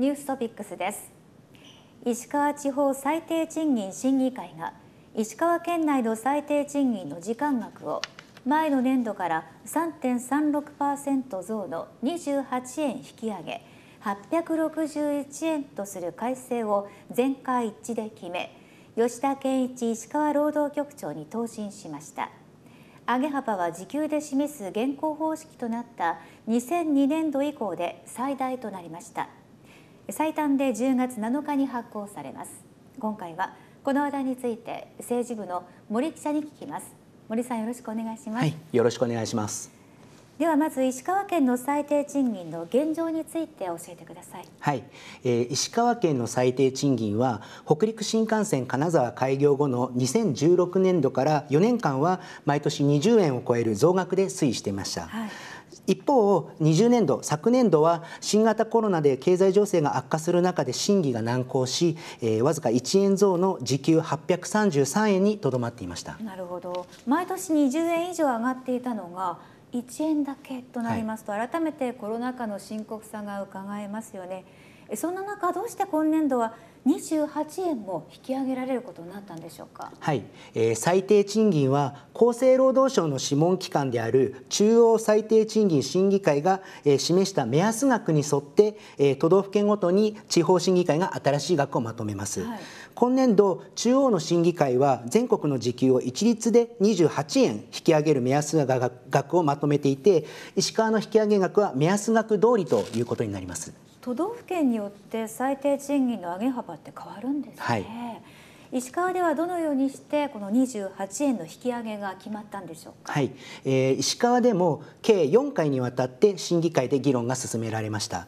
ニューストピックスです石川地方最低賃金審議会が石川県内の最低賃金の時間額を前の年度から3.36%増の28円引き上げ861円とする改正を全会一致で決め吉田健一石川労働局長に答申しました上げ幅は時給で示す現行方式となった2002年度以降で最大となりました最短で10月7日に発行されます今回はこの話題について政治部の森記者に聞きます森さんよろしくお願いします、はい、よろしくお願いしますではまず石川県の最低賃金の現状について教えてください。はい、えー、石川県の最低賃金は北陸新幹線金沢開業後の2016年度から4年間は毎年20円を超える増額で推移していました。はい一方、20年度、昨年度は新型コロナで経済情勢が悪化する中で審議が難航し、えー、わずか1円増の時給833円にとどまっていましたなるほど毎年20円以上上がっていたのが1円だけとなりますと、はい、改めてコロナ禍の深刻さが伺えますよね。そんな中どうして今年度は28円も引き上げられることになったんでしょうか、はいえー、最低賃金は厚生労働省の諮問機関である中央最低賃金審議会が、えー、示した目安額に沿って、えー、都道府県ごとに地方審議会が新しい額をまとめます、はい、今年度中央の審議会は全国の時給を一律で28円引き上げる目安額をまとめていて石川の引き上げ額は目安額通りということになります。都道府県によって最低賃金の上げ幅って変わるんですね、はい、石川ではどのようにしてこの28円の引き上げが決まったんでしょうか、はいえー、石川でも計4回にわたって審議会で議論が進められました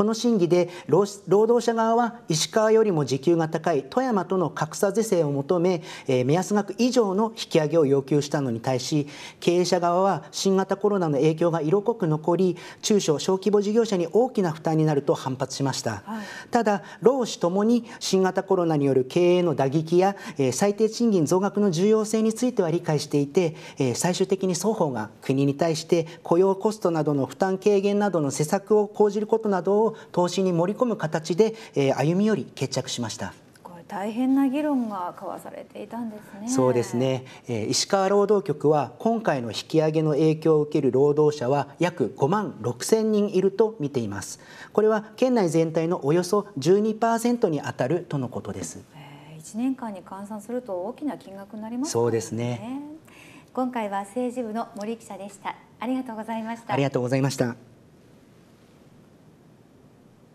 この審議で労働者側は石川よりも時給が高い富山との格差是正を求め、え目安額以上の引き上げを要求したのに対し経営者側は新型コロナの影響が色濃く残り中小小規模事業者に大きな負担になると反発しました、はい、ただ労使ともに新型コロナによる経営の打撃や、え最低賃金増額の重要性については理解していて、え最終的に双方が国に対して雇用コストなどの負担軽減などの施策を講じることなどを投資に盛り込む形で、えー、歩み寄り決着しました。大変な議論が交わされていたんですね。そうですね、えー。石川労働局は今回の引き上げの影響を受ける労働者は約5万6千人いると見ています。これは県内全体のおよそ12%に当たるとのことです。えー、1年間に換算すると大きな金額になります、ね、そうですね。今回は政治部の森記者でした。ありがとうございました。ありがとうございました。